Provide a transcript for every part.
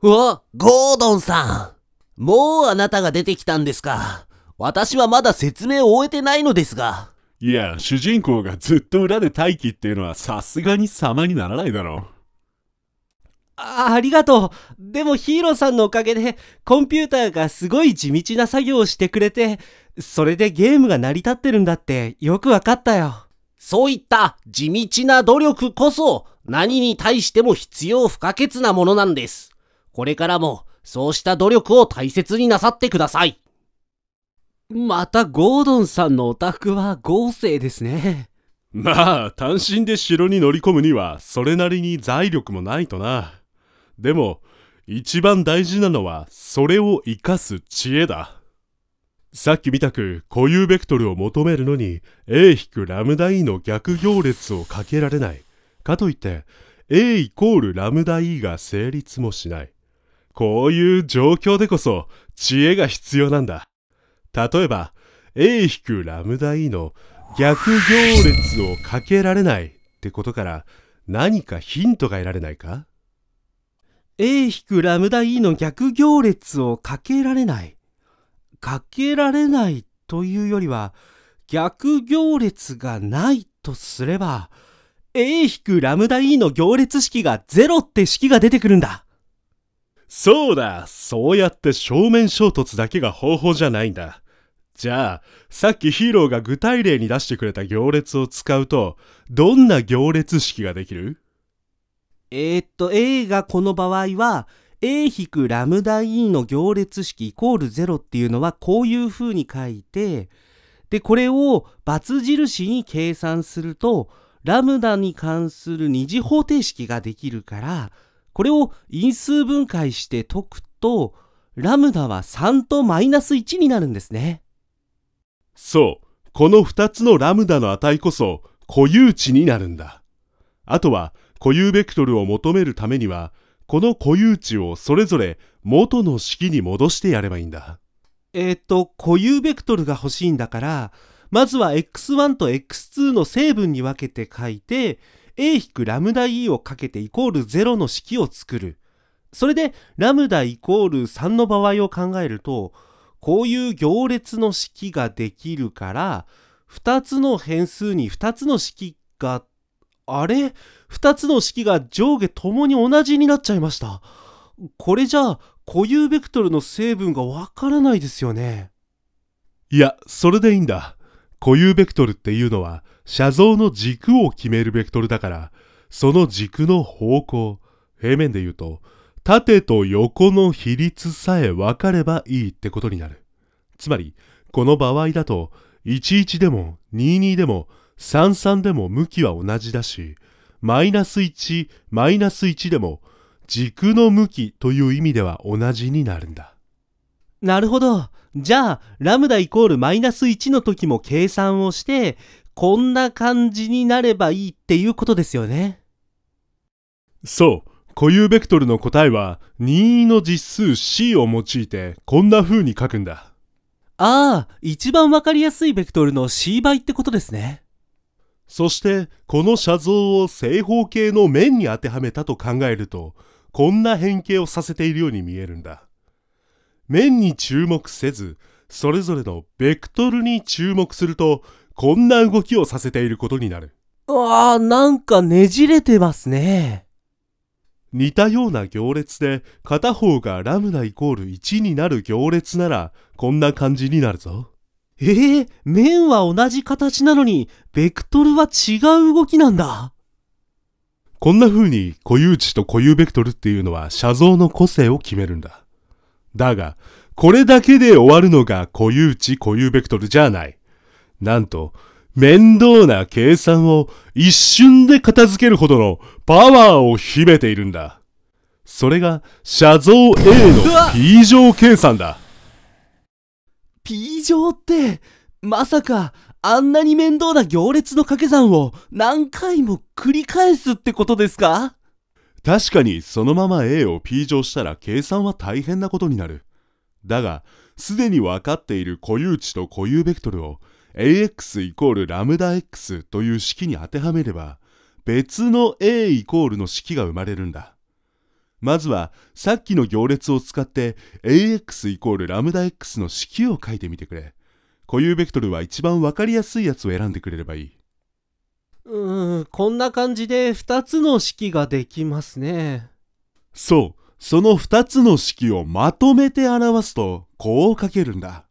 うわ、ゴードンさん。もうあなたが出てきたんですか。私はまだ説明を終えてないのですが。いや、主人公がずっと裏で待機っていうのはさすがに様にならないだろう。あありがとう。でもヒーローさんのおかげで、コンピューターがすごい地道な作業をしてくれて、それでゲームが成り立ってるんだってよくわかったよ。そういった地道な努力こそ、何に対しても必要不可欠なものなんです。これからもそうした努力を大切になさってください。またゴードンさんのお宅は豪勢ですね。まあ、単身で城に乗り込むにはそれなりに財力もないとな。でも、一番大事なのはそれを生かす知恵だ。さっき見たく固有ベクトルを求めるのに A 引くラムダ E の逆行列をかけられない。かといって A イコールラムダ E が成立もしない。こういう状況でこそ知恵が必要なんだ。例えば、A 引くラムダ E の逆行列をかけられないってことから何かヒントが得られないか ?A 引くラムダ E の逆行列をかけられない。かけられないというよりは逆行列がないとすれば A 引くラムダ E の行列式が0って式が出てくるんだ。そうだそうやって正面衝突だけが方法じゃないんだ。じゃあ、さっきヒーローが具体例に出してくれた行列を使うと、どんな行列式ができるえー、っと、A がこの場合は、A 引くラムダ E の行列式イコール0っていうのはこういう風に書いて、で、これを×印に計算すると、ラムダに関する二次方程式ができるから、これを因数分解して解くと、ラムダは3とマイナス1になるんですね。そう。この2つのラムダの値こそ固有値になるんだ。あとは固有ベクトルを求めるためには、この固有値をそれぞれ元の式に戻してやればいいんだ。えっ、と、固有ベクトルが欲しいんだから、まずは x1 と x2 の成分に分けて書いて、a-λe をかけてイコール0の式を作る。それで、ラムダイコール3の場合を考えると、こういう行列の式ができるから、2つの変数に2つの式が、あれ ?2 つの式が上下ともに同じになっちゃいました。これじゃあ、固有ベクトルの成分がわからないですよね。いや、それでいいんだ。固有ベクトルっていうのは、写像の軸を決めるベクトルだから、その軸の方向、平面で言うと、縦と横の比率さえ分かればいいってことになる。つまり、この場合だと、11でも22でも33でも向きは同じだし、マイナス1、マイナス1でも軸の向きという意味では同じになるんだ。なるほど。じゃあ、ラムダイコールマイナス1の時も計算をして、こんな感じになればいいっていうことですよね。そう。固有ベクトルの答えは、任意の実数 C を用いて、こんな風に書くんだ。ああ、一番わかりやすいベクトルの C 倍ってことですね。そして、この写像を正方形の面に当てはめたと考えると、こんな変形をさせているように見えるんだ。面に注目せず、それぞれのベクトルに注目すると、こんな動きをさせていることになる。ああ、なんかねじれてますね。似たような行列で片方がラムダイコール1になる行列ならこんな感じになるぞ。ええー、面は同じ形なのにベクトルは違う動きなんだ。こんな風に固有値と固有ベクトルっていうのは写像の個性を決めるんだ。だが、これだけで終わるのが固有値固有ベクトルじゃない。なんと、面倒な計算を一瞬で片付けるほどのパワーを秘めているんだ。それが、写像 A の P 乗計算だ。P 乗って、まさか、あんなに面倒な行列の掛け算を何回も繰り返すってことですか確かにそのまま A を P 乗したら計算は大変なことになる。だが、すでに分かっている固有値と固有ベクトルを AX イコールラムダ X という式に当てはめれば、別の A イコールの式が生まれるんだ。まずは、さっきの行列を使って AX イコールラムダ X の式を書いてみてくれ。固有ベクトルは一番分かりやすいやつを選んでくれればいい。うん、こんな感じで2つの式ができますね。そう、その2つの式をまとめて表すと、こう書けるんだ。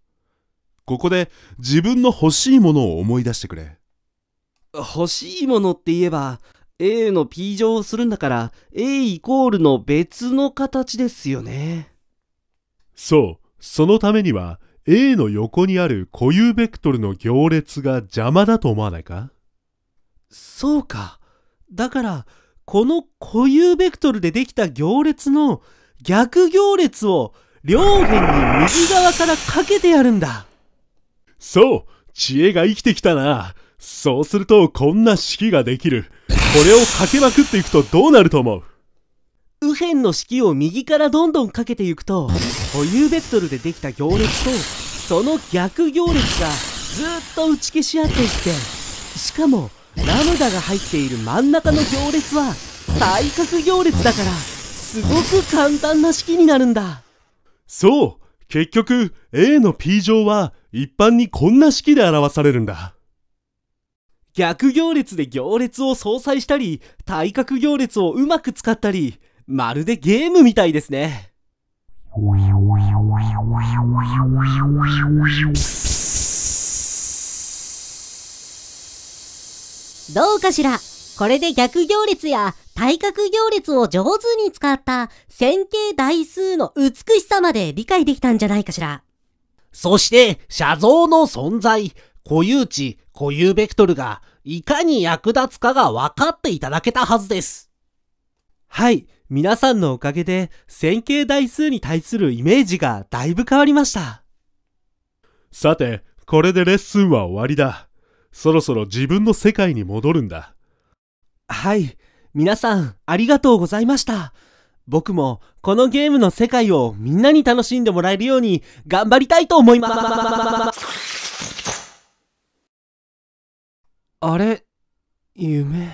ここで自分の欲しいものを思い出してくれ。欲しいものって言えば、A の P 乗をするんだから、A イコールの別の形ですよね。そう、そのためには、A の横にある固有ベクトルの行列が邪魔だと思わないかそうか。だから、この固有ベクトルでできた行列の逆行列を両辺に右側からかけてやるんだ。そう、知恵が生きてきたな。そうするとこんな式ができる。これをかけまくっていくとどうなると思う右辺の式を右からどんどんかけていくと固有ベクトルでできた行列とその逆行列がずっと打ち消し合っていってしかもラムダが入っている真ん中の行列は対角行列だからすごく簡単な式になるんだそう結局 A の P 乗は一般にこんな式で表されるんだ逆行列で行列を相殺したり対角行列をうまく使ったりまるでゲームみたいですねどうかしらこれで逆行列や対角行列を上手に使った線形代数の美しさまで理解できたんじゃないかしら。そして、写像の存在、固有値、固有ベクトルがいかに役立つかが分かっていただけたはずです。はい、皆さんのおかげで線形代数に対するイメージがだいぶ変わりました。さて、これでレッスンは終わりだ。そろそろ自分の世界に戻るんだ。はい。皆さん、ありがとうございました。僕も、このゲームの世界をみんなに楽しんでもらえるように、頑張りたいと思います。あれ夢。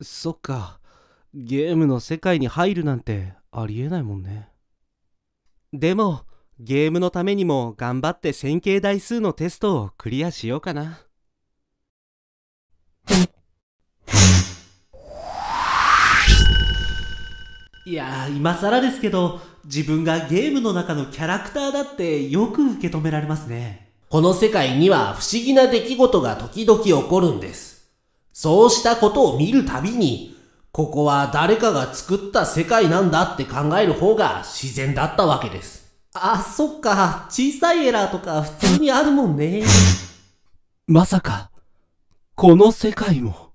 そっか。ゲームの世界に入るなんて、ありえないもんね。でも、ゲームのためにも頑張って線形代数のテストをクリアしようかな。いやー、今更ですけど、自分がゲームの中のキャラクターだってよく受け止められますね。この世界には不思議な出来事が時々起こるんです。そうしたことを見るたびに、ここは誰かが作った世界なんだって考える方が自然だったわけです。あ、そっか。小さいエラーとか普通にあるもんね。まさか、この世界も。